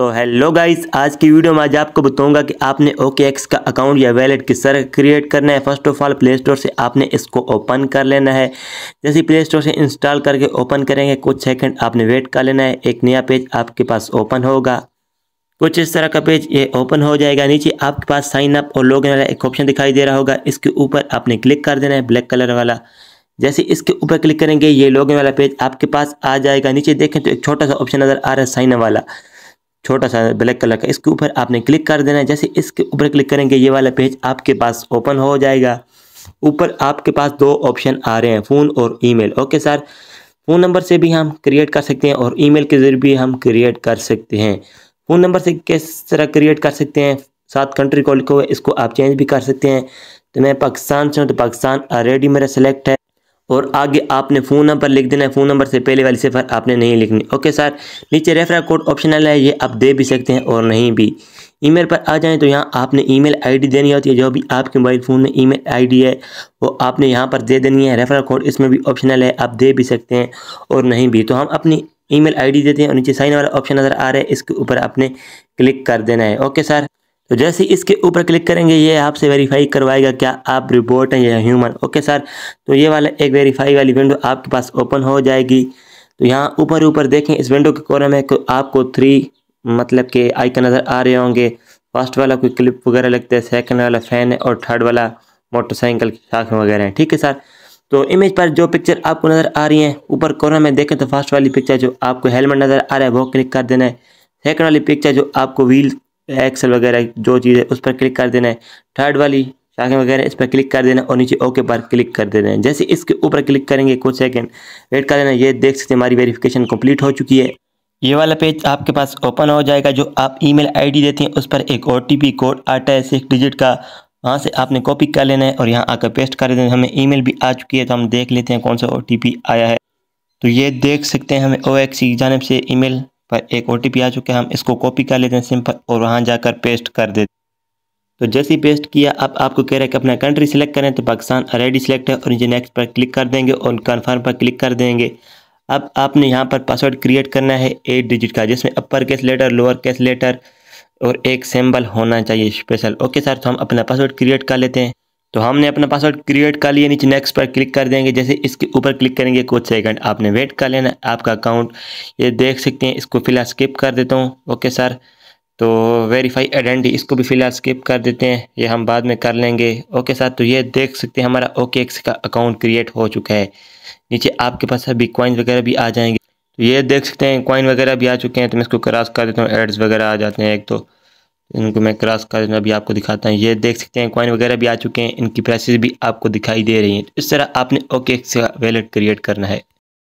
तो hello guys आज की वीडियो में आज आपको बताऊंगा कि आपने ओके एक्स का अकाउंट या वैलेट किस तरह क्रिएट करना है first of all play store से आपने इसको ओपन कर लेना है जैसे प्ले स्टोर से इंस्टॉल करके ओपन करेंगे कुछ सेकंड आपने वेट कर लेना है एक नया पेज आपके पास ओपन होगा कुछ इस तरह का पेज ये ओपन हो जाएगा नीचे आपके पास साइन अप और लॉग वाला एक ऑप्शन दिखाई दे रहा होगा इसके ऊपर आपने क्लिक कर देना है ब्लैक कलर वाला जैसे इसके ऊपर क्लिक करेंगे ये लॉग वाला पेज आपके पास आ जाएगा नीचे देखें तो एक छोटा सा ऑप्शन नज़र आ रहा है साइन वाला छोटा सा ब्लैक कलर का इसके ऊपर आपने क्लिक कर देना है जैसे इसके ऊपर क्लिक करेंगे ये वाला पेज आपके पास ओपन हो जाएगा ऊपर आपके पास दो ऑप्शन आ रहे हैं फ़ोन और email okay sir phone number से भी हम क्रिएट कर सकते हैं और ईमेल के जरिए भी हम क्रिएट कर सकते हैं फ़ोन नंबर से किस तरह क्रिएट कर सकते हैं सात कंट्री को लिखो इसको आप चेंज भी कर सकते हैं तो मैं पाकिस्तान से हूँ तो पाकिस्तान ऑलरेडी मेरा सेलेक्ट है और आगे आपने फ़ोन नंबर लिख देना है फ़ोन नंबर से पहले वाली सिफर आपने नहीं लिखनी ओके सर नीचे रेफरल कोड ऑप्शनल है ये आप दे भी सकते हैं और नहीं भी ईमेल पर आ जाएं तो यहाँ आपने ईमेल आईडी देनी होती है जो भी आपके मोबाइल फ़ोन में ईमेल आईडी है वो आपने यहाँ पर दे देनी है रेफरल कोड इसमें भी ऑप्शनल है आप दे भी सकते हैं और नहीं भी तो हम अपनी ई मेल देते हैं और नीचे साइन वाला ऑप्शन नज़र आ रहा है इसके ऊपर आपने क्लिक कर देना है ओके सर तो जैसे इसके ऊपर क्लिक करेंगे ये आपसे वेरीफाई करवाएगा क्या आप रिपोर्ट हैं या ह्यूमन ओके सर तो ये वाला एक वेरीफाई वाली विंडो आपके पास ओपन हो जाएगी तो यहाँ ऊपर ऊपर देखें इस विंडो के कोने में आपको थ्री मतलब के आइकन नज़र आ रहे होंगे फर्स्ट वाला कोई क्लिप वगैरह लगता है सेकेंड वाला फ़ैन है और थर्ड वाला मोटरसाइकिल की शाखें वगैरह हैं ठीक है सर तो इमेज पर जो पिक्चर आपको नज़र आ रही है ऊपर कोने में देखें तो फर्स्ट वाली पिक्चर जो आपको हेलमेट नज़र आ रहा है वो क्लिक कर देना है सेकेंड वाली पिक्चर जो आपको व्हील एक्सेल वगैरह जो चीज़ है उस पर क्लिक कर देना है थर्ड वाली शाखें वगैरह इस पर क्लिक कर देना और नीचे ओके पर क्लिक कर देना है जैसे इसके ऊपर क्लिक करेंगे कुछ सेकंड वेट कर देना ये देख सकते हैं हमारी वेरिफिकेशन कंप्लीट हो चुकी है ये वाला पेज आपके पास ओपन हो जाएगा जो आप ईमेल आईडी देते हैं उस पर एक ओ कोड आता है सिक्स डिजिट का वहाँ से आपने कॉपी कर लेना है और यहाँ आकर पेस्ट कर देना हमें ई भी आ चुकी है तो हम देख लेते हैं कौन सा ओ आया है तो ये देख सकते हैं हमें ओ एक्स e की जानब से ईमेल पर एक ओ आ चुका है हम इसको कॉपी कर लेते हैं सिंपल और वहाँ जाकर पेस्ट कर देते तो जैसे ही पेस्ट किया अब आपको कह रहा है कि अपना कंट्री सिलेक्ट करें तो पाकिस्तान ऑलरेडी सिलेक्ट है और नीचे नेक्स्ट पर क्लिक कर देंगे और कन्फर्म पर क्लिक कर देंगे अब आपने यहाँ पर पासवर्ड क्रिएट करना है एट डिजिट का जिसमें upper case letter lower case letter और एक सिंबल होना चाहिए स्पेशल ओके सर तो हम अपना पासवर्ड क्रिएट कर लेते हैं तो हमने अपना पासवर्ड क्रिएट कर लिया नीचे नेक्स्ट पर क्लिक कर देंगे जैसे इसके ऊपर क्लिक करेंगे कुछ सेकंड आपने वेट कर लेना आपका अकाउंट ये देख सकते हैं इसको फिलहाल स्किप कर देता हूँ ओके सर तो वेरीफाई आइडेंटिटी इसको भी फ़िलहाल स्किप कर देते हैं ये हम बाद में कर लेंगे ओके सर तो ये देख सकते हैं हमारा ओके एक्स का अकाउंट क्रिएट हो चुका है नीचे आपके पास अभी कॉइन्स वगैरह भी आ जाएंगे तो ये देख सकते हैं कॉइन वगैरह भी आ चुके हैं तो मैं इसको क्रॉस कर देता हूँ एड्स वगैरह आ जाते हैं एक तो इनको मैं क्रॉस कर अभी आपको दिखाता हूँ ये देख सकते हैं कॉइन वगैरह भी आ चुके हैं इनकी प्राइसेस भी आपको दिखाई दे रही हैं इस तरह आपने ओके से वैलेट क्रिएट करना है